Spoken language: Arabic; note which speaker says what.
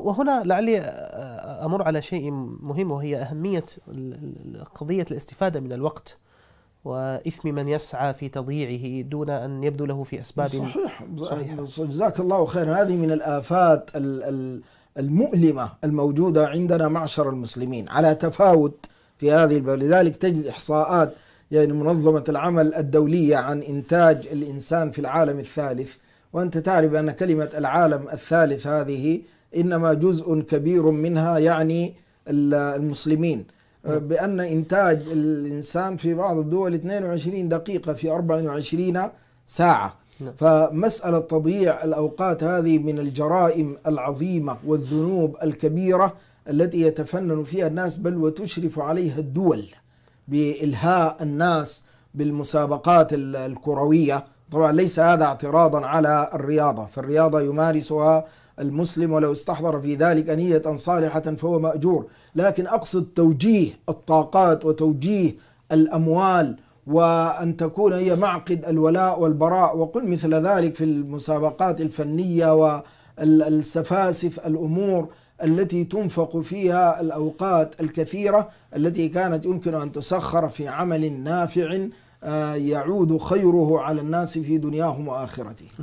Speaker 1: وهنا لعلي أمر على شيء مهم وهي أهمية قضية الاستفادة من الوقت وإثم من يسعى في تضييعه دون أن يبدو له في أسباب صحيح, صحيح.
Speaker 2: جزاك الله خيرا هذه من الآفات المؤلمة الموجودة عندنا معشر المسلمين على تفاوت في هذه البلد لذلك تجد إحصاءات يعني منظمة العمل الدولية عن إنتاج الإنسان في العالم الثالث وأنت تعرف أن كلمة العالم الثالث هذه انما جزء كبير منها يعني المسلمين نعم. آه، بان انتاج الانسان في بعض الدول 22 دقيقه في 24 ساعه نعم. فمساله تضييع الاوقات هذه من الجرائم العظيمه والذنوب الكبيره التي يتفنن فيها الناس بل وتشرف عليها الدول بالهاء الناس بالمسابقات الكرويه طبعا ليس هذا اعتراضا على الرياضة فالرياضة يمارسها المسلم ولو استحضر في ذلك نية صالحة فهو مأجور لكن أقصد توجيه الطاقات وتوجيه الأموال وأن تكون هي معقد الولاء والبراء وقل مثل ذلك في المسابقات الفنية والسفاسف الأمور التي تنفق فيها الأوقات الكثيرة التي كانت يمكن أن تسخر في عمل نافع آه، يعود خيره على الناس في دنياهم واخرتهم